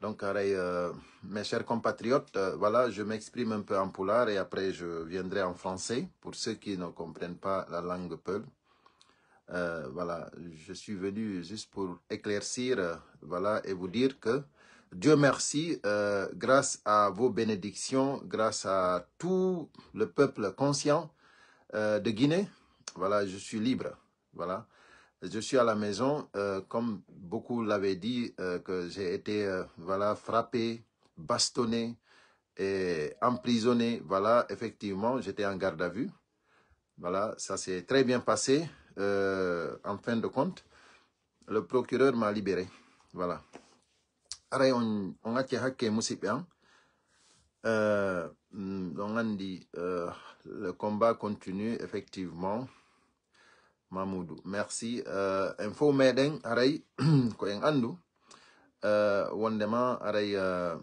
Donc, euh, mes chers compatriotes, euh, voilà, je m'exprime un peu en polar et après je viendrai en français pour ceux qui ne comprennent pas la langue peul. Euh, voilà, je suis venu juste pour éclaircir, voilà, et vous dire que Dieu merci, grâce à vos bénédictions, grâce à tout le peuple conscient de Guinée, voilà, je suis libre, voilà je suis à la maison, euh, comme beaucoup l'avaient dit, euh, que j'ai été euh, voilà, frappé, bastonné et emprisonné. Voilà, effectivement, j'étais en garde à vue. Voilà, ça s'est très bien passé. en fin de compte, le procureur m'a libéré. Voilà. on le combat continue effectivement mamoudou merci euh, Info info fof meɗen aray ko en andu euh wondema aray uh,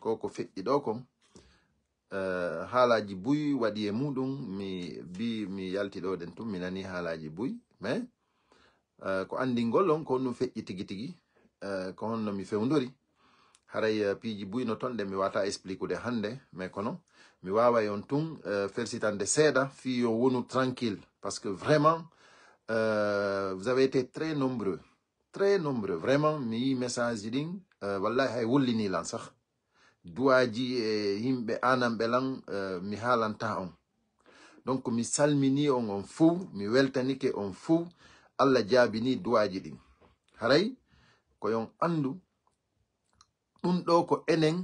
ko ko euh, buy e mi bi mi den tum mi nani buy mais euh ko andi on ko no feƴƴi tigi tigi euh, ko no mi feundori haray uh, piiji buy no tonde mi wata de hande mais kono mi wawa yon tun uh, felsitande seda fi yo wonu tranquille parce que vraiment euh, vous avez été très nombreux très nombreux vraiment mi message ji voilà, euh, wallahi hay wollini lan sah duwaji e yimɓe euh, mi on donc mi salmini on on fuu mi weltanike on fou, allah jabini duwaji ɗin haray ko yon andu undo ko enen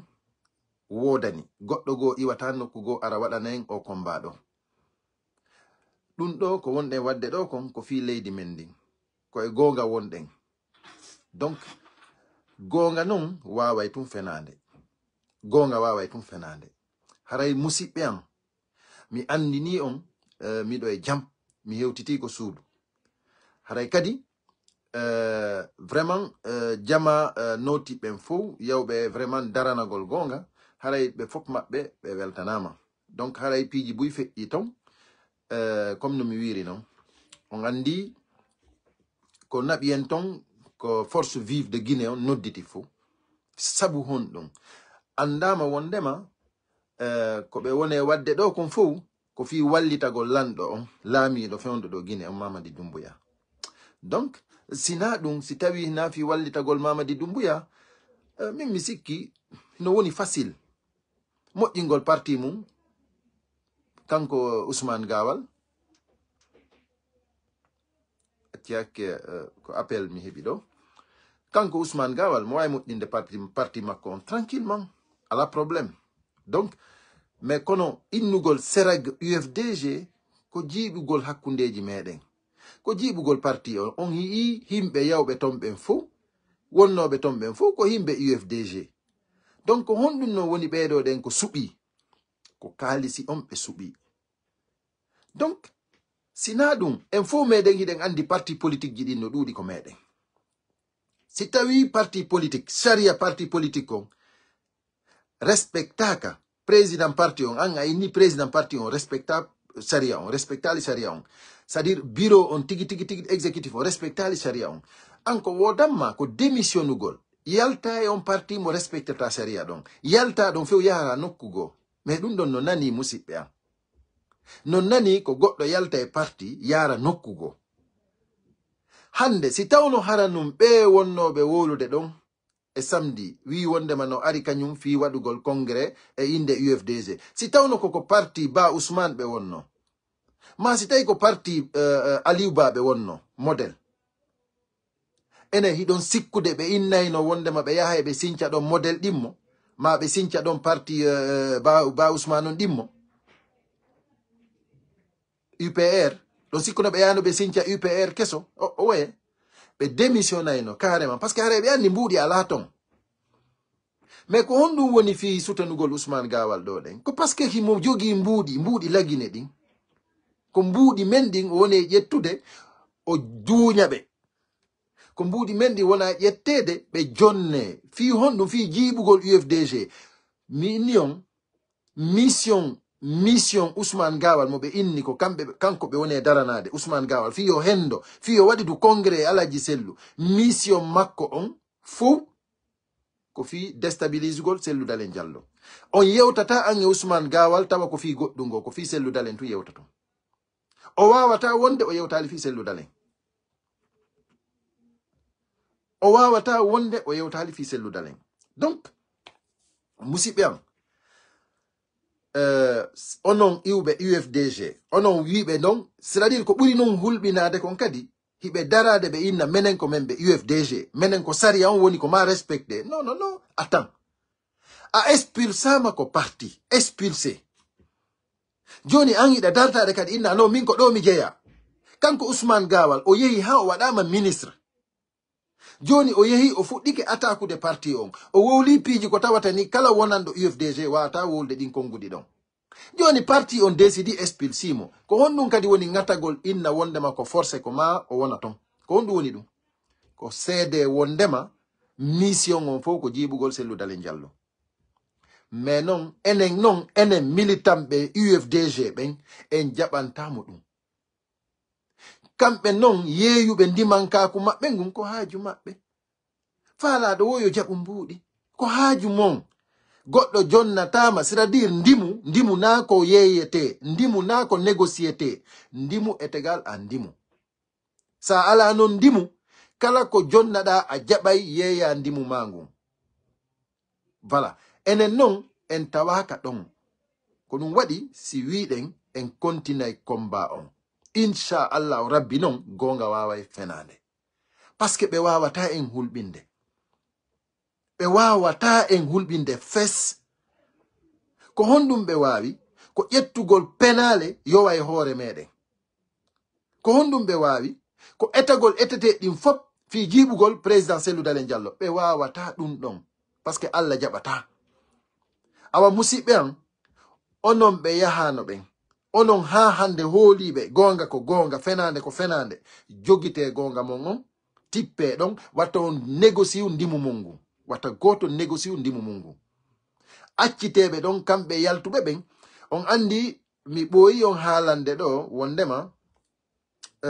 wodani. goɗɗo goo iwata nokku goo ara o combat ɗum ɗo ko wonɗen wadde ɗo kon ko fi leydi men ndin ko e gonga wonɗen donc gonga non waway tun fenande gonga waway tun fenande haray musiɓɓe am mi andini on uh, miɗo e jam mi hewtiti ko suudu haray kadi uh, vraiment uh, jama uh, notiɓɓen fow yawɓe vraiment daranagol gonga haray ɓe fof maɓɓe ɓe weltanama donc haray piiji buy feƴƴi ton Eh, comme no mi on noon on anndi ko naɓiyen ton ko force vive de guinée on nodditi fo sabu hon ɗum anndama wondema eh, ko ɓe woni wadde ɗo kon fof ko fi wallitagol lanɗo on laamiɗo fewndo ɗo guine on mamadi dumbuya donc sina ɗum si tawi na fi wallitagol mamadi dumbuya eh, min qui sikki on est facile moƴƴingol parti mum kanko ousmane gawal tiyakke eh, ko appel mi heɓi kanko ousmane gawal mo wawi moƴƴinde parti parti makon on tranquillement ala problème donc mais kono innugol serag ufdg ko jiiɓugol hakkundeji meden ko jiiɓugol parti on on himbe himɓe betom ton ɓen fuu wonnoɓe ko himbe ufdg donc honɗum no woni beedo den ko subi ko kalisi on ɓe suɓi donc sina ɗum en fuu meɗen hiɗen andi parti politique ji ɗin no ɗuɗi ko meɗen si tawi parti politique sharia parti politique on respectaka président parti on an ayinni président parti on respecta sharia on respectali sharia on c'est-à-dire bureau on tigi tigi tigi exécutif on respectali sharia on an ko wodanma ko démissionnugol yalta e on parti mo respectata sharia ɗon yalta ɗon few yahara nokkugo mai ɗum ɗon no nani musiɓɓe am non nani ko goɗɗo yalta e parti yara nokkugo hande si tawno haranum ɓe wonnoɓe wolude ɗon e samdi wi wondema no ari kañum fi waɗugol congrés e inde ufdg si tawno koko parti ba ousmane ɓe wonno ma si tawi ko parti uh, aliou ba ɓe wonno model enen hiɗon sikkude ɓe innayno wondema ɓe yaha e ɓe sinca ɗon model ɗimmo ma ɓe sinca ɗon parti uh, ba ousmanon ɗimmo upr ɗo sikkuno ɓe yano ɓe sinca upr keso oh, oh, ɓe démissionnayno carrément par ce que areɓe andi mbuuɗi ala ton mais ko honɗum woni fi sutanugol ousmane gawal ɗo ɗen ko par ce que himo jogui mbuuɗi mbuuɗi laguine ɗin ko mbuuɗi men ɗin o woni ƴettude o duñaɓe ko mbuɗi men ɗi wona ƴettede ɓe jonne fi honɗum fi jiɓugol ufdg minion mission mission ousmane gawal mo ɓe inni ko kamɓe kanko ɓe woni daranade ousmane gawal fi yo hendo fi yo waɗi du congrés e alaji sellu mission makko on fuu ko fi déstabilisegol selludalen jallo on yewtata ane ousmane gawal tawa ko fi goɗɗum go ko fi selludalen tu yewtaton o wawata wonde o yewtali fi selludalen o wawata wonde o yewtali fi selludal en donc musidɓe am uh, onon iwɓe ufdg onon wiɓe non c'est à dire ko ɓuri non hulɓinade kon kadi hiɓe darade ɓe inna menen ko men ɓe ufdg menen ko saria on woni ko ma respecté non non non attends a expulsama ko parti expulsé joni an yiɗa dartade kadi inna no min ko ɗo mi jeeya kanko ousmane gawal o yehi ha o waɗama ministre joni o yehi o fuɗɗike attakude parti on o wowli piiji ko tawata ni kala wonanɗo ufdg wawata wolde ɗin konngudi ɗon joni parti on décidi expulsimo ko honɗum kadi woni gatagol inna wondema ko force ko ma o wona ton ko honɗum woni ɗum ko seede wondema mission on fo ko jiɓugol selludale njallo mais non enen non enen militanɓe ufdg ɓen en jaɓantamo ɗum kamɓe non yeeyuɓe ndimankaku maɓɓe ngun ko haaju maɓɓe faalaɗo woyo jaɓu mbuuɗi ko haaju mon goɗɗo jonnatama sira dir ndimu ndimu naa ko yeeyete ndimu naa ko négociété ndimu e tegal a ndimu sa ala non ndimu kala ko jonnaɗa a jaɓay yeeya ndimu ma ngun vala enen non en tawaka ɗon ko ɗum waɗi si wiɗen en kontinay komba on incha allah o rabbi non gonga wawai fenande paske ɓe wawata en hulɓinde ɓe wawata en hulɓinde fes ko honɗum ɓe wawi ko ƴettugol penale yowa e hoore meɗen ko honɗum ɓe wawi ko etagol etete ɗin fop fi jiɓugol président selludale diallo ɓe wawata ɗum ɗon paske allah jaɓata awa musiɓɓe an onon ɓe yahano ɓen onon ha hande hooliɓe gonga ko gonga fenande ko fenande jogite gonga mon on tippe ɗon watta on négocie ndimu mun ngu watta goto négocie ndimu mun ngu acciteɓe ɗon kamɓe yaltuɓe ɓen on andi mi ɓooyi on haalande ɗo wondema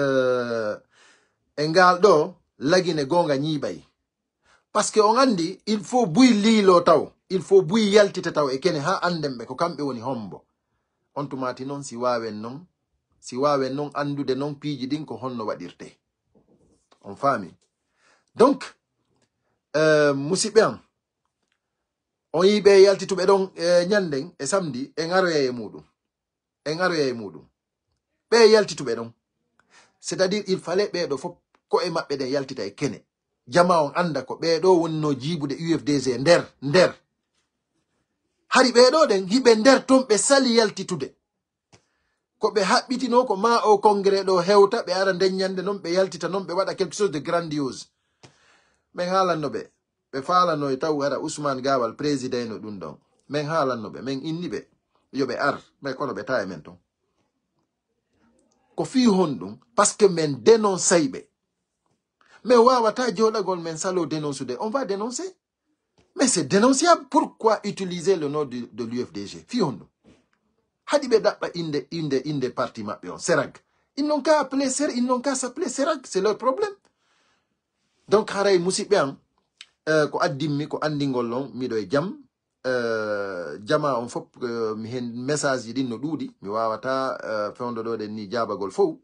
eh, e ngal ɗo lagine gonga ñiiɓay par ce que on andi il faut buy liilo taw il faut buy yaltita taw e kene ha andenɓe ko kamɓe woni hombo on tumati non si wawen non si wawen non andude non piiji ɗin ko honno waɗirte on fami donc uh, musiɓɓe am on yiɓe yaltituɓe ɗon e nyanden e samdi e aroye e muɗum en aroyee e muɗum ɓe yaltituɓe ɗon c'est à dire il fallait ɓeɗo fof ko e maɓɓe ɗen yaltita e kene jama on anda ko ɓeɗo wonno jiibude ufdg e nder nder hari ɓeɗo ɗen hiɓe nder ton ɓe sali yaltitude ko ɓe haɓɓitino ko ma o congrés ɗo hewta ɓe ara ndeyande non ɓe yaltita non ɓe waɗa quelque chose de grandiose min haalanno ɓe ɓe falano e taw ara ousmane gawal président no ɗum ɗon min haalanno ɓe min inni ɓe yoɓe ar mai kono ɓe tawe men ton ko fi hon ɗum parceque min denonsayɓe min wawata joɗagol min salo denonsude on va denoncer Mais c'est dénonciable. Pourquoi utiliser le nom de, de l'UFDG Fion. Hadibe inde inde inde parti Serag. Ils n'ont qu'à appeler Serag, ils n'ont qu'à s'appeler Serag, c'est leur problème. Donc haray musibe euh, ko addimmi ko andingol non miɗo e jam euh, jama on fop, euh, mi hen message ji no doudi mi wawata de ni jabagol fof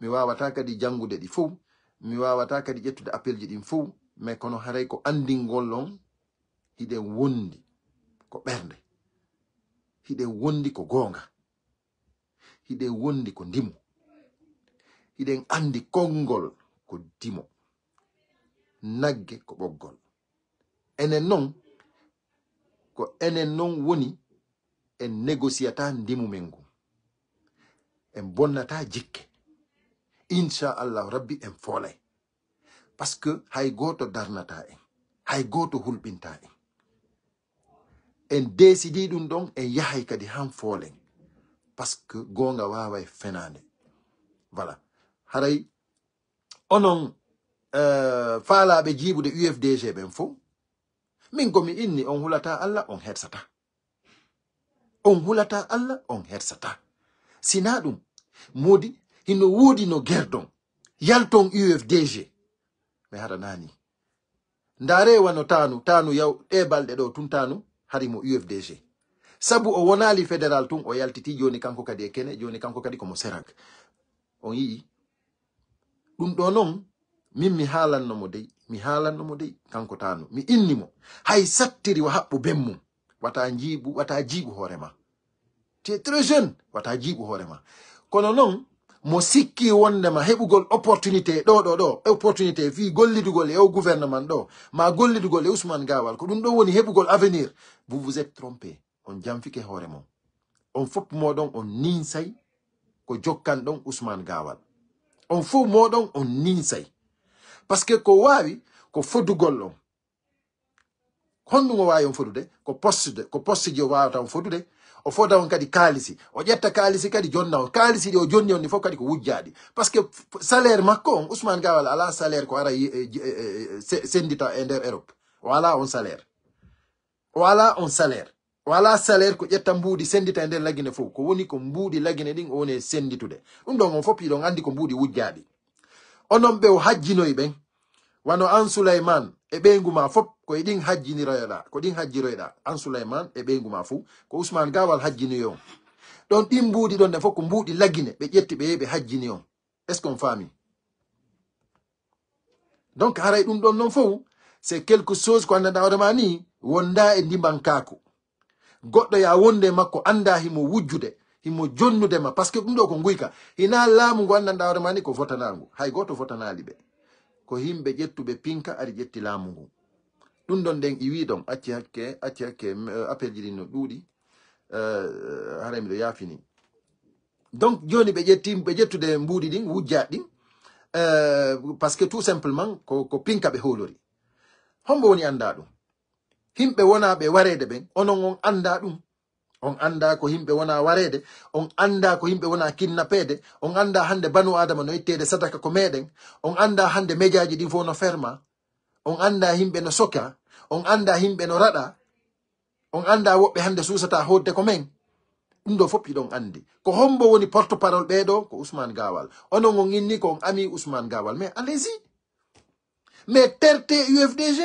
mi wawata kadi jangude ɗi fof mi wawata kadi ƴettude appel ji ɗin mais kono haray ko andingolong hiɗen wondi ko ɓernde hiɗen wondi ko gonga hiɗen wondi ko ndimo hiɗen andi kongol ko dimo nagge ko ɓoggol enen non ko enen non woni en négociata ndimu men ngu en bonnata jikke inchallah rabbi en folay par ce que hay goto darnata en hay goto hulɓinta en en desidi ɗum ɗon en yahay kadi han folen pasque gonga wawai fenande voilà haray onon uh, falaɓe jibude ufdg ɓen fo min komi inni on hulata allah on hersata on hulata allah on hersata sina ɗum modi hino wuudi no guerdon yalton ufdg mi haɗanani ndarewano tanu tanu yaw ɗe balɗe ɗo tun tanu hari mo ufdg sabu o wonali fédéral tun o yaltiti joni kanko kadi e kene joni kanko kadi komo serak o yii ɗum ɗo non min mi haalannomo dey mi haalannomo dey kanko tanu mi innimo hay sattiri wa haɓɓu bemmum wata jibu wata jiɓu hoore te très jeune wata jiiɓu hoore kono non mo sikki wondema hebugol opportunité do do do opportunité fi gollidugol e o gouvernement do ma gollidugol e ousmane gawal ko dum do woni hebugol avenir vous vous êtes trompé on jamfike hoore on faut modon on ninsay ko jokkan gawa. ousmane gawal on faut modon on ninsay parce que ko wawi ko fodugol on honɗum wawi on fodude ko poste ko poste ji wawata on fodude o foda on kadi kaalisi o jetta kalisi kadi jonna on kaalisi ɗi o jonni on ni fof kadi ko wujjaɗi par que salaire makko on ousmane gawal ala salaire ko ara eh, eh, eh, sendita e der europe wala on salaire wala on salaire wala salaire ko ƴetta mbuuɗi sendita e der lagine fof ko woni ko mbuuɗi lagine ɗin o woni senditude ɗum ɗon on fof iɗon anndi ko mbuuɗi wujjaɗi onon ɓe o hajjinoy ɓen wano an souleyman e ɓeygu ma fof koye ɗin hajjiniroyoɗa ko ɗin hajjiroyɗa an souleyman e ɓeygu ma fuu ko ousmane gawal hajjiniyo ɗon ɗin mbuuɗi ɗon ɗen fof ko mbuuɗi laggine ɓe ƴetti ɓe yehi ɓe hajjini on est ce qu'on faami donc haray ɗum ɗon non fof c' est quelque chose ko annda ɗawrema ni wonda e ndimbankaako goɗɗo ya wonde makko annda himo wujjude himo jonnudema par ce que ɗum ɗo ko nguyka hina laamu ngo annda ɗawrema ni ko votanangu hay goto votanali ɓe ko himɓe ƴettuɓe pinka ari ƴetti laamu ngu ɗum ɗon nden iwi ɗon acci hakke acci hakke eh, appel ji ɗi no ɗuuɗi eh, hara miɗo yaafini donc joni ɓe ƴetti ɓe ƴettude mbuuɗi ɗin wujjaɗi ɗin eh, par ce que tout simplement ko, ko pinka ɓe hoolori hombo woni anda ɗum himɓe wona ɓe wareede ɓen onon on anda ɗum on anda ko himɓe wona wareede on anda ko himɓe wona kidnapede on anda hande banu adama no ittede sadaka ko meɗen on anda hande méjaji ɗin fof no ferma on anda himɓe no soka on anda himbe no rada on anda woɓɓe hande susata hodde ko men ɗum ɗo fof iɗon andi ko hombo woni porte parole ɓeɗo ko ousmane gawal onon on inni ko on ami ousmane gawal mais allez y mais terte ufdg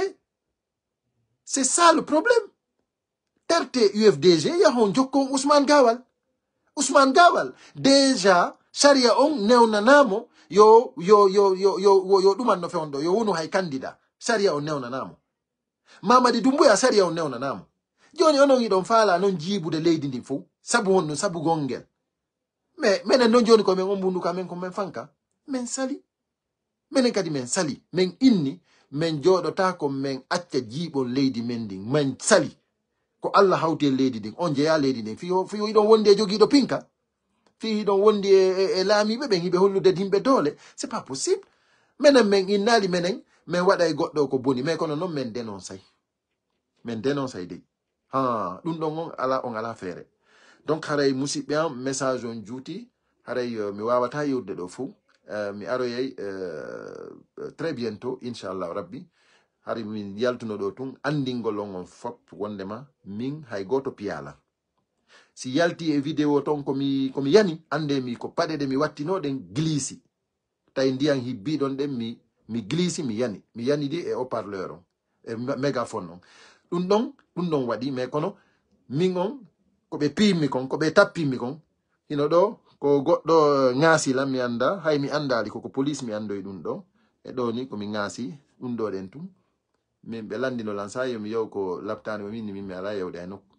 c'est ça le problème terte ufdg yahon jokkon ousmane gawal ousmane gawal déjà saria on newnanamo yo yo yo yo yo yo ɗumanno fewon ɗo yo wonu hay candidat saria on newnanamo mamadi dumboya sari yaw newnanamo joni onon iɗon fala non jibude leydi ndin fou sabu honno sabu gongel ma minen non joni komin ombundu ka min komin fanka min sali minen kadi min sali min inni min joɗotako min acca jiɓon leydi min ndin min sali ko allah hawti e leydi ndin on jeeya leydi ndin fi iɗon wondi e jogiiɗo pinka fi iɗon wondi e, e, e laamiɓe ɓen hiɓe hollude dinɓe doole c'est pas possible minen min innali minen min waɗay goɗɗo ko boni mais kono men denon min men denon dénoncay dey ha ɗum ɗon on ala on ala fere donc haray musidɓe am message on juuti haray uh, mi wawata yewde ɗo fou uh, mi aroyey uh, très bientôt inchallahu rabbi hari min yaltuno ɗo tun andingol on on fop wondema min hay goto piyala si yalti e video ton komi komi yani ande mi ko paɗe de mi wattinoɗen glisi tawi ndiyan hibbiɗon ɗen mi mi glisi mi yani mi yanidi eh, eh, eh, e haut-parleur on e mégaphone on ɗum ɗon ɗum ɗon waɗi mais kono min on ko ɓe pimmi kon ko ɓe tappimmi kon hino ɗo ko goɗɗo ŋaasila mi annda hay mi anndali koko police mi anndoye ɗum ɗo e ɗo ni komi ŋaasi ɗum ɗo ɗen tum min ɓe landino lan sa yomi yaw ko labtani mo min mi ala yewde hay nokku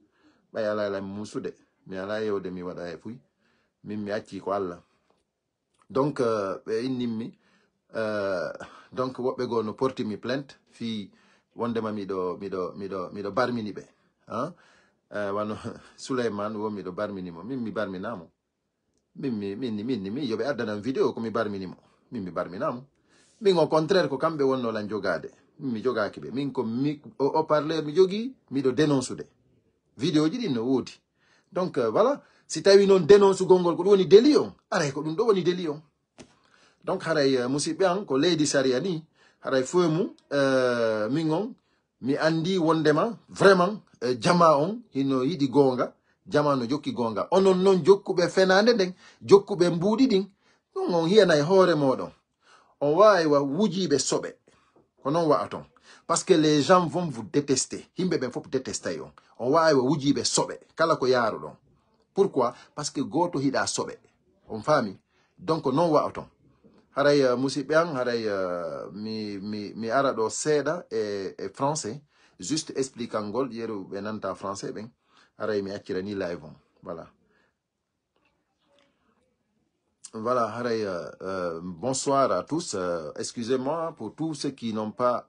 ɓay ala ala mi musude mi ala yewde mi waɗa e fuy min mi acci ko allah donc ɓe inninmi Euh, donc wobbe go no mi plainte fi wondema mi do mi mido barmini ah? euh wano souleymane wo miɗo barminimo min mi barminamo mo mi mi mi yoɓe mi vidéo komi mi min mi barminamo min au contraire ko wonno lan jogade mi jogaki ɓe min ko mi o parler mi jogi dénonce dénoncude vidéo ji no woodi donc euh, voilà si tawi non dénonce ngol ko woni délion on ko dum do woni délion donc haray euh, musidɓe an ko leydi saria ni haray euh, mingong, miandi mi andi wondema vraiment euh, jama on hino yiɗi goonga jama no jokki Gonga. onon non jokkuɓe fenande den jokkuɓe be mbudi ding, on hiyanayi hore modon on wawi wa wujibe sobe. ko wa aton. Parce que les gens vont vous détester Himbe ɓen fof détestay on on wawi wa wujiɓe sobe kala ko yaaru pourquoi Parce que goto hida sobe on fami donc non wa aton haray euh, musidɓe an haray euh, mi mi mi ara do seeɗa e, e français juste expliquant ngol yeru ɓe nanta français ben haray mi akirani live on voilà voilà haray euh, bonsoir à tous excusez-moi pour tous ceux qui n'ont pas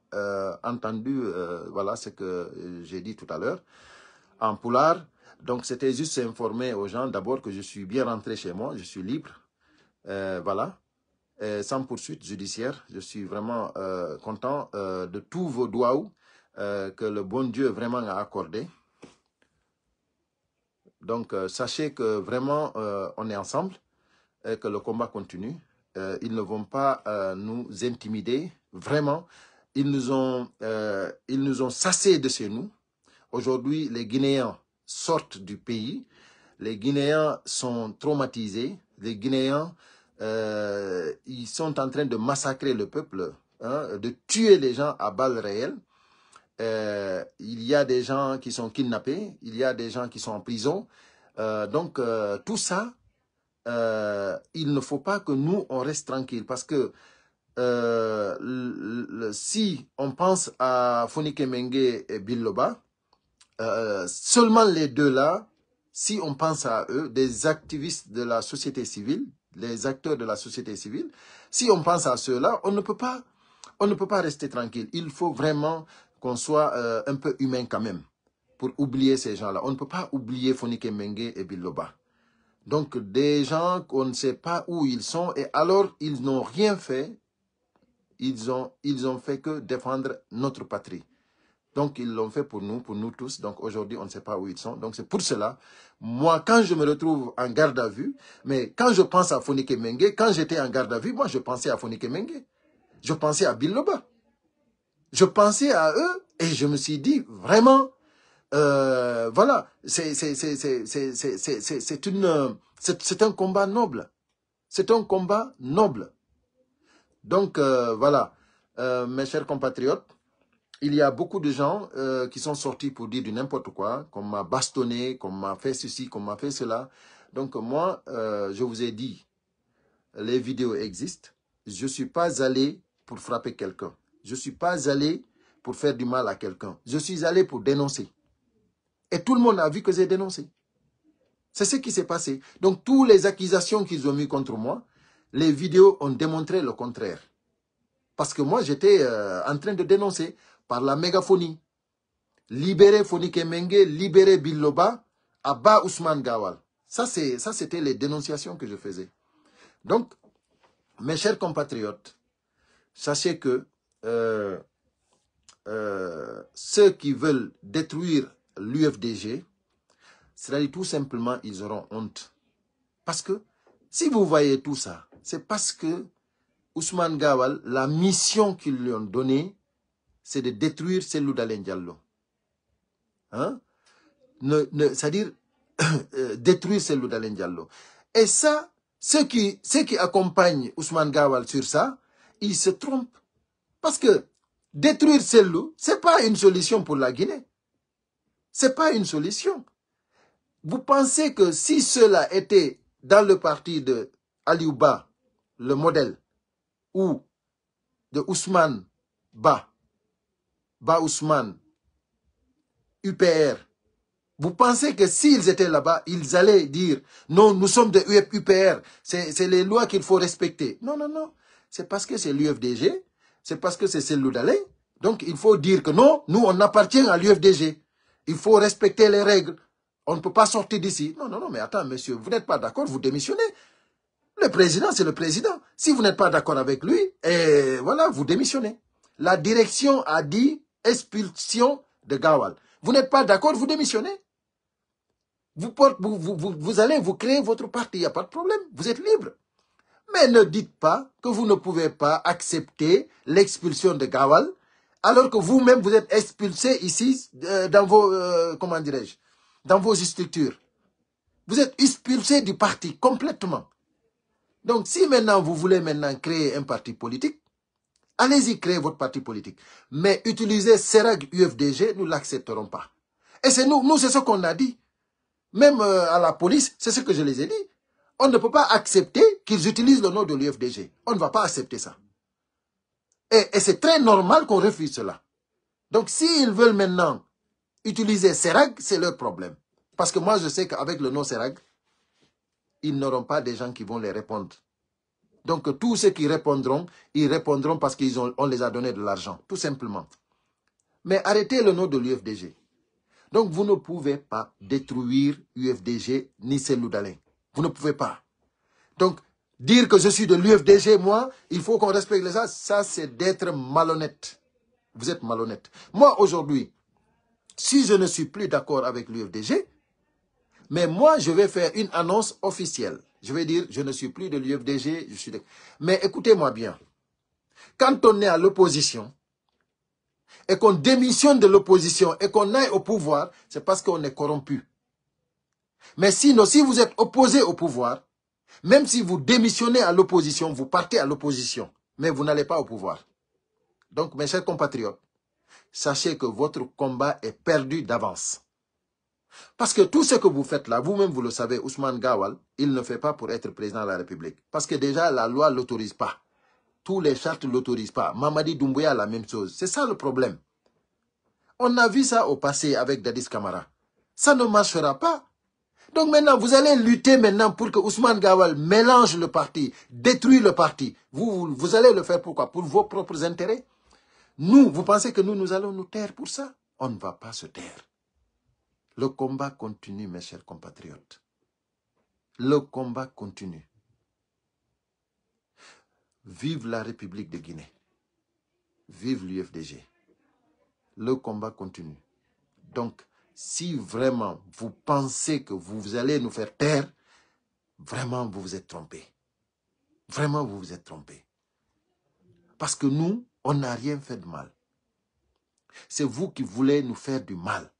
entendu voilà ce que j'ai dit tout à l'heure en poulard donc c'était juste informer aux gens d'abord que je suis bien rentré chez moi je suis libre voilà euh, sans poursuite judiciaire. Je suis vraiment euh, content euh, de tous vos doigts euh, que le bon Dieu vraiment a accordé. Donc, sachez que vraiment, on est ensemble et que le combat continue. ils ne vont pas nous intimider. Vraiment, ils nous ont, ils nous ont sassés de chez nous. Aujourd'hui, les Guinéens sortent du pays. Les Guinéens sont traumatisés. Les Guinéens euh, ils sont en train de massacrer le peuple, hein, de tuer les gens à balles réelles. Euh, il y a des gens qui sont kidnappés, il y a des gens qui sont en prison. Euh, donc tout ça, il ne faut pas que nous, on reste tranquille parce que si on pense à Fonike Mengue et Loba seulement les deux-là, si on pense à eux, des activistes de la société civile, les acteurs de la société civile, si on pense à cela, on ne peut pas, on ne peut pas rester tranquille. Il faut vraiment qu'on soit euh, un peu humain quand même pour oublier ces gens-là. On ne peut pas oublier Fonike Menge et Biloba. Donc, des gens qu'on ne sait pas où ils sont et alors ils n'ont rien fait. Ils ont, ils ont fait que défendre notre patrie. Donc, ils l'ont fait pour nous, pour nous tous. Donc, aujourd'hui, on ne sait pas où ils sont. Donc, c'est pour cela, moi, quand je me retrouve en garde à vue, mais quand je pense à Fonike Mengue, quand j'étais en garde à vue, moi, je pensais à Fonike Mengue. Je pensais à Biloba. Je pensais à eux et je me suis dit, vraiment, voilà, c'est un combat noble. C'est un combat noble. Donc, euh, voilà, euh, mes chers compatriotes, il y a beaucoup de gens euh, qui sont sortis pour dire de n'importe quoi, qu'on m'a bastonné, qu'on m'a fait ceci, qu'on m'a fait cela. Donc moi, euh, je vous ai dit, les vidéos existent. Je ne suis pas allé pour frapper quelqu'un. Je ne suis pas allé pour faire du mal à quelqu'un. Je suis allé pour dénoncer. Et tout le monde a vu que j'ai dénoncé. C'est ce qui s'est passé. Donc, toutes les accusations qu'ils ont mises contre moi, les vidéos ont démontré le contraire. Parce que moi, j'étais euh, en train de dénoncer par la mégaphonie. Libérer Foni Kemenge, libérer Biloba, abat Ousmane Gawal. Ça, c'était les dénonciations que je faisais. Donc, mes chers compatriotes, sachez que euh, euh, ceux qui veulent détruire l'UFDG, cest à tout simplement, ils auront honte. Parce que si vous voyez tout ça, c'est parce que Ousmane Gawal, la mission qu'ils lui ont donnée, c'est de détruire Cellou d'Alen Diallo. Hein? C'est-à-dire euh, détruire Cellou d'Alen Diallo. Et ça, ceux qui, qui accompagnent Ousmane Gawal sur ça, ils se trompent. Parce que détruire loups, ce n'est pas une solution pour la Guinée. Ce n'est pas une solution. Vous pensez que si cela était dans le parti de Aliouba, le modèle, ou de Ousmane Ba, Bausman UPR, vous pensez que s'ils étaient là-bas, ils allaient dire « Non, nous sommes de UPR, c'est les lois qu'il faut respecter. » Non, non, non. C'est parce que c'est l'UFDG, c'est parce que c'est celle d'aller Donc, il faut dire que non, nous, on appartient à l'UFDG. Il faut respecter les règles. On ne peut pas sortir d'ici. Non, non, non, mais attends, monsieur, vous n'êtes pas d'accord, vous démissionnez. Le président, c'est le président. Si vous n'êtes pas d'accord avec lui, et eh, voilà, vous démissionnez. La direction a dit expulsion de Gawal. Vous n'êtes pas d'accord, vous démissionnez. Vous, vous, allez vous créer votre parti, il n'y a pas de problème, vous êtes libre. Mais ne dites pas que vous ne pouvez pas accepter l'expulsion de Gawal, alors que vous-même vous êtes expulsé ici euh, dans vos, euh, comment dirais-je, dans vos structures. Vous êtes expulsé du parti complètement. Donc si maintenant vous voulez maintenant créer un parti politique, Allez-y créer votre parti politique. Mais utiliser SERAG UFDG, nous ne l'accepterons pas. Et c'est nous, nous c'est ce qu'on a dit. Même euh, à la police, c'est ce que je les ai dit. On ne peut pas accepter qu'ils utilisent le nom de l'UFDG. On ne va pas accepter ça. Et, et c'est très normal qu'on refuse cela. Donc s'ils veulent maintenant utiliser SERAG, c'est leur problème. Parce que moi, je sais qu'avec le nom SERAG, ils n'auront pas des gens qui vont les répondre. Donc tous ceux qui répondront, ils répondront parce qu'on les a donné de l'argent, tout simplement. Mais arrêtez le nom de l'UFDG. Donc vous ne pouvez pas détruire UFDG ni Seloudalin. Vous ne pouvez pas. Donc dire que je suis de l'UFDG, moi, il faut qu'on respecte les gens. Ça, c'est d'être malhonnête. Vous êtes malhonnête. Moi, aujourd'hui, si je ne suis plus d'accord avec l'UFDG, mais moi, je vais faire une annonce officielle. Je veux dire, je ne suis plus de l'UFDG, je suis Mais écoutez-moi bien. Quand on est à l'opposition, et qu'on démissionne de l'opposition et qu'on aille au pouvoir, c'est parce qu'on est corrompu. Mais sinon, si vous êtes opposé au pouvoir, même si vous démissionnez à l'opposition, vous partez à l'opposition, mais vous n'allez pas au pouvoir. Donc, mes chers compatriotes, sachez que votre combat est perdu d'avance. Parce que tout ce que vous faites là, vous-même vous le savez, Ousmane Gawal, il ne fait pas pour être président de la République. Parce que déjà, la loi ne l'autorise pas. Tous les chartes ne l'autorisent pas. Mamadi Doumbouya, la même chose. C'est ça le problème. On a vu ça au passé avec Dadis Kamara. Ça ne marchera pas. Donc maintenant, vous allez lutter maintenant pour que Ousmane Gawal mélange le parti, détruit le parti. Vous, vous allez le faire pourquoi Pour vos propres intérêts Nous, vous pensez que nous, nous allons nous taire pour ça On ne va pas se taire. Le combat continue, mes chers compatriotes. Le combat continue. Vive la République de Guinée. Vive l'UFDG. Le combat continue. Donc, si vraiment vous pensez que vous allez nous faire taire, vraiment vous vous êtes trompé. Vraiment vous vous êtes trompé. Parce que nous, on n'a rien fait de mal. C'est vous qui voulez nous faire du mal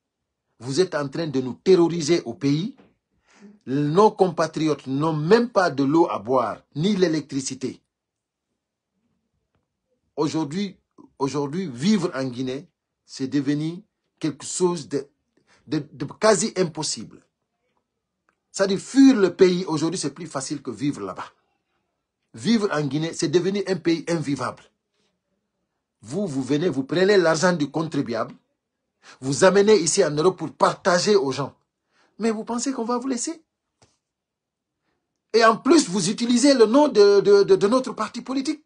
vous êtes en train de nous terroriser au pays. Nos compatriotes n'ont même pas de l'eau à boire, ni l'électricité. Aujourd'hui, vivre en Guinée, c'est devenu quelque chose de, de quasi impossible. C'est-à-dire, fuir le pays aujourd'hui, c'est plus facile que vivre là-bas. Vivre en Guinée, c'est devenu un pays invivable. Vous, vous venez, vous prenez l'argent du contribuable, vous amenez ici en Europe pour partager aux gens. Mais vous pensez qu'on va vous laisser Et en plus, vous utilisez le nom de, de, notre parti politique.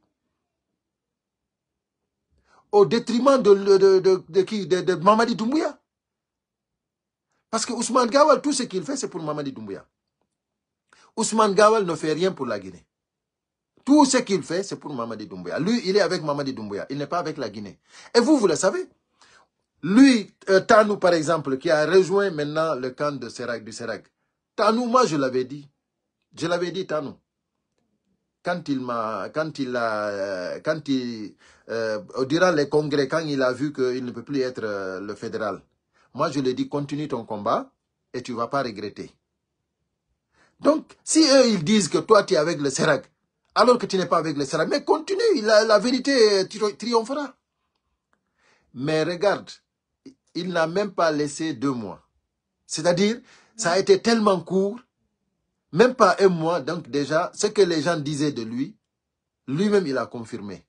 Au détriment de, qui de, Mamadi Doumbouya. Parce que Ousmane Gawal, tout ce qu'il fait, c'est pour Mamadi Doumbouya. Ousmane Gawal ne fait rien pour la Guinée. Tout ce qu'il fait, c'est pour Mamadi Doumbouya. Lui, il est avec Mamadi Doumbouya. Il n'est pas avec la Guinée. Et vous, vous le savez. Lui, euh, Tanou, par exemple, qui a rejoint maintenant le camp de Serac, du Serac. Tanou, moi, je l'avais dit. Je l'avais dit, Tanou. Quand il m'a, quand il a, euh, quand il, euh, durant les congrès, quand il a vu qu'il ne peut plus être euh, le fédéral, moi, je lui ai dit, continue ton combat et tu vas pas regretter. Donc, si eux, ils disent que toi, tu es avec le Serac, alors que tu n'es pas avec le Serac, mais continue, la vérité triomphera. Mais regarde, il n'a même pas laissé deux mois. C'est-à-dire, ça a été tellement court, même pas un mois, donc déjà, ce que les gens disaient de lui, lui-même, il a confirmé.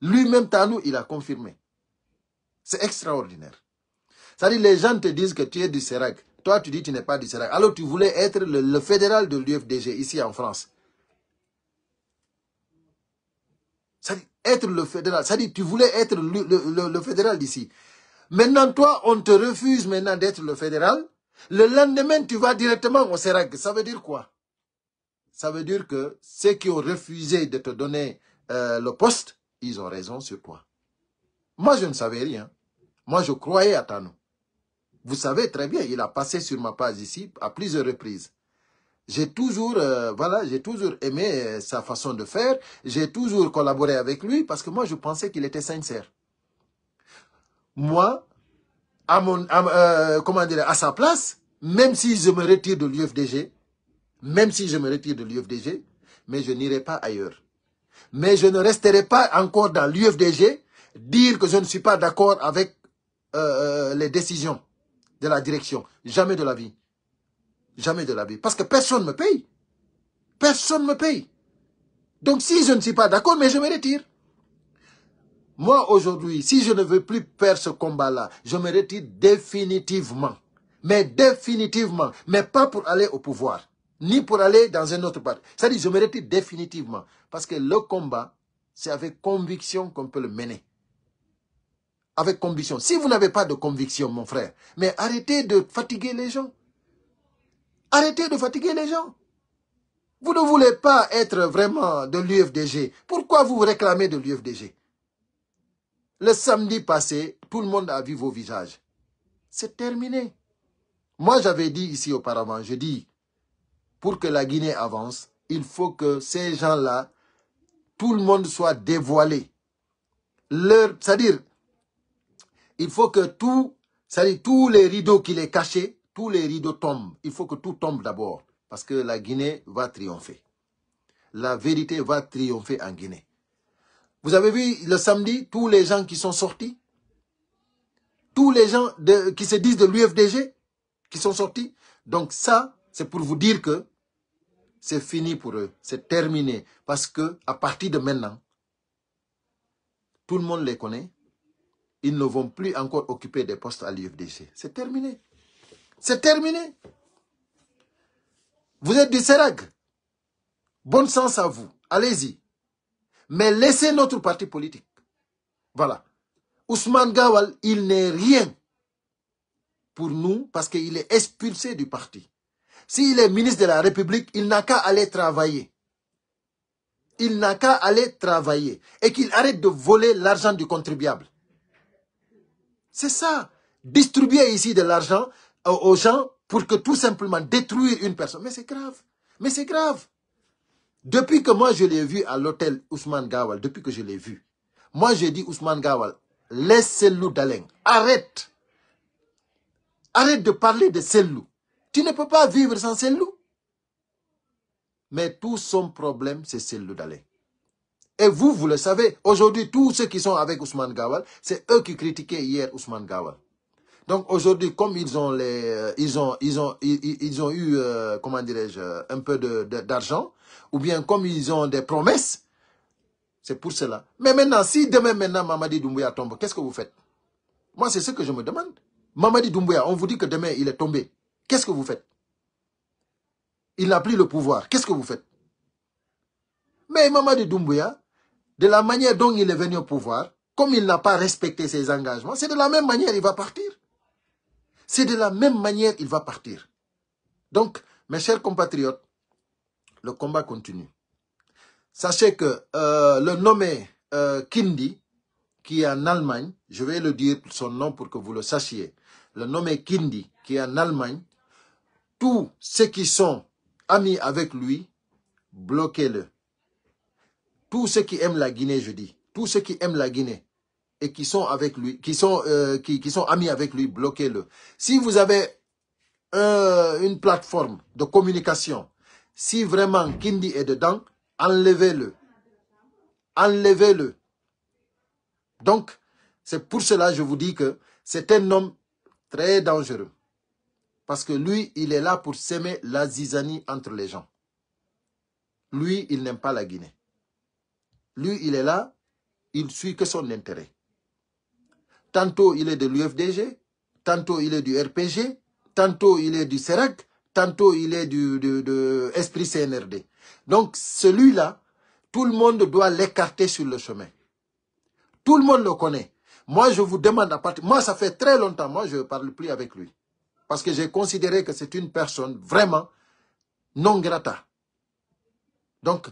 Lui-même, Tanou, il a confirmé. C'est extraordinaire. Ça dit, les gens te disent que tu es du Serac. Toi, tu dis que tu n'es pas du Serac. Alors, tu voulais être le, fédéral de l'UFDG ici en France. cest à être le fédéral. Ça dit, tu voulais être le, le fédéral d'ici. Maintenant, toi, on te refuse maintenant d'être le fédéral. Le lendemain, tu vas directement au que Ça veut dire quoi Ça veut dire que ceux qui ont refusé de te donner euh, le poste, ils ont raison sur toi. Moi, je ne savais rien. Moi, je croyais à Tano. Vous savez très bien, il a passé sur ma page ici à plusieurs reprises. J'ai toujours, euh, voilà, j'ai toujours aimé euh, sa façon de faire. J'ai toujours collaboré avec lui parce que moi, je pensais qu'il était sincère moi, à euh, comment dire, à sa place, même si je me retire de l'UFDG, même si je me retire de l'UFDG, mais je n'irai pas ailleurs. Mais je ne resterai pas encore dans l'UFDG, dire que je ne suis pas d'accord avec euh, euh, les décisions de la direction. Jamais de la vie. Jamais de la vie. Parce que personne ne me paye. Personne ne me paye. Donc si je ne suis pas d'accord, mais je me retire moi aujourd'hui, si je ne veux plus perdre ce combat-là, je me retire définitivement. Mais définitivement, mais pas pour aller au pouvoir, ni pour aller dans un autre parti. C'est-à-dire, je me retire définitivement. Parce que le combat, c'est avec conviction qu'on peut le mener. Avec conviction. Si vous n'avez pas de conviction, mon frère, mais arrêtez de fatiguer les gens. Arrêtez de fatiguer les gens. Vous ne voulez pas être vraiment de l'UFDG. Pourquoi vous réclamez de l'UFDG le samedi passé, tout le monde a vu vos visages. C'est terminé. Moi, j'avais dit ici auparavant, je dis, pour que la Guinée avance, il faut que ces gens-là, tout le monde soit dévoilé. C'est-à-dire, il faut que tout, dire tous les rideaux qui les cachent, tous les rideaux tombent. Il faut que tout tombe d'abord, parce que la Guinée va triompher. La vérité va triompher en Guinée. Vous avez vu le samedi, tous les gens qui sont sortis, tous les gens qui se disent de l'UFDG, qui sont sortis. Donc ça, c'est pour vous dire que c'est fini pour eux, c'est terminé. Parce que à partir de maintenant, tout le monde les connaît. Ils ne vont plus encore occuper des postes à l'UFDG. C'est terminé. C'est terminé. Vous êtes du Serag. Bon sens à vous. Allez-y. Mais laissez notre parti politique. Voilà. Ousmane Gawal, il n'est rien pour nous parce qu'il est expulsé du parti. S'il est ministre de la République, il n'a qu'à aller travailler. Il n'a qu'à aller travailler et qu'il arrête de voler l'argent du contribuable. C'est ça. Distribuer ici de l'argent euh, aux gens pour que tout simplement détruire une personne. Mais c'est grave. Mais c'est grave. Depuis que moi je l'ai vu à l'hôtel Ousmane Gawal, depuis que je l'ai vu, moi j'ai dit Ousmane Gawal, laisse Selou Daleng, arrête. Arrête de parler de Selou. Tu ne peux pas vivre sans Selou. Mais tout son problème, c'est Selou Daleng. Et vous, vous le savez, aujourd'hui, tous ceux qui sont avec Ousmane Gawal, c'est eux qui critiquaient hier Ousmane Gawal. Donc aujourd'hui, comme ils ont les, euh, ils ont, ils ont, ils, ont eu, euh, comment dirais-je, euh, un peu d'argent, ou bien comme ils ont des promesses, c'est pour cela. Mais maintenant, si demain, maintenant, Mamadi Doumbouya tombe, qu'est-ce que vous faites Moi, c'est ce que je me demande. Mamadi Doumbouya, on vous dit que demain, il est tombé. Qu'est-ce que vous faites Il a pris le pouvoir. Qu'est-ce que vous faites Mais Mamadi Doumbouya, de la manière dont il est venu au pouvoir, comme il n'a pas respecté ses engagements, c'est de la même manière qu'il va partir. C'est de la même manière qu'il va partir. Donc, mes chers compatriotes, le combat continue. Sachez que euh, le nommé euh, Kindi, qui est en Allemagne, je vais le dire son nom pour que vous le sachiez, le nommé Kindi, qui est en Allemagne, tous ceux qui sont amis avec lui, bloquez-le. Tous ceux qui aiment la Guinée, je dis, tous ceux qui aiment la Guinée et qui sont avec lui, qui sont, euh, qui, sont amis avec lui, bloquez-le. Si vous avez une plateforme de communication si vraiment Kindi est dedans, enlevez-le. Enlevez-le. Donc, c'est pour cela que je vous dis que c'est un homme très dangereux. Parce que lui, il est là pour s'aimer la zizanie entre les gens. Lui, il n'aime pas la Guinée. Lui, il est là, il suit que son intérêt. Tantôt, il est de l'UFDG, tantôt, il est du RPG, tantôt, il est du CEREC tantôt il est du, de, esprit CNRD. Donc celui-là, tout le monde doit l'écarter sur le chemin. Tout le monde le connaît. Moi, je vous demande à partir... Moi, ça fait très longtemps, moi, je ne parle plus avec lui. Parce que j'ai considéré que c'est une personne vraiment non grata. Donc,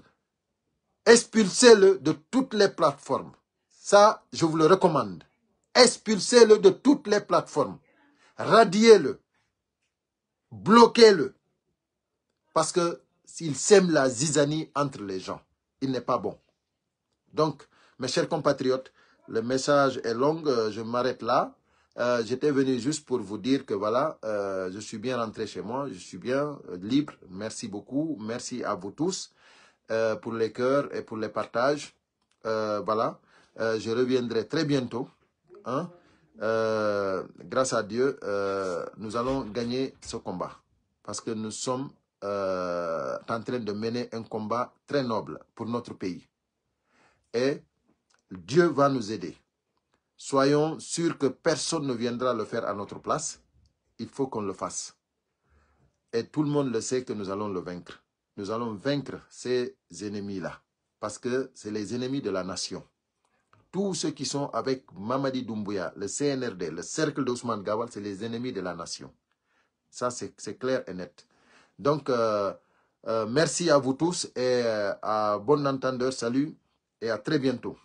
expulsez-le de toutes les plateformes. Ça, je vous le recommande. Expulsez-le de toutes les plateformes. Radiez-le. Bloquez-le. Parce que s'il sème la zizanie entre les gens, il n'est pas bon. Donc, mes chers compatriotes, le message est long, euh, je m'arrête là. Euh, j'étais venu juste pour vous dire que voilà, euh, je suis bien rentré chez moi, je suis bien libre. Merci beaucoup, merci à vous tous pour les cœurs et pour les partages. voilà, je reviendrai très bientôt. Hein? Euh, grâce à Dieu, euh, nous allons gagner ce combat. Parce que nous sommes euh, en train de mener un combat très noble pour notre pays. Et Dieu va nous aider. Soyons sûrs que personne ne viendra le faire à notre place. Il faut qu'on le fasse. Et tout le monde le sait que nous allons le vaincre. Nous allons vaincre ces ennemis-là. Parce que c'est les ennemis de la nation tous ceux qui sont avec Mamadi Doumbouya, le CNRD, le cercle d'Ousmane Gawal, c'est les ennemis de la nation. Ça, c'est clair et net. Donc, euh, euh, merci à vous tous et euh, à bon entendeur, salut et à très bientôt.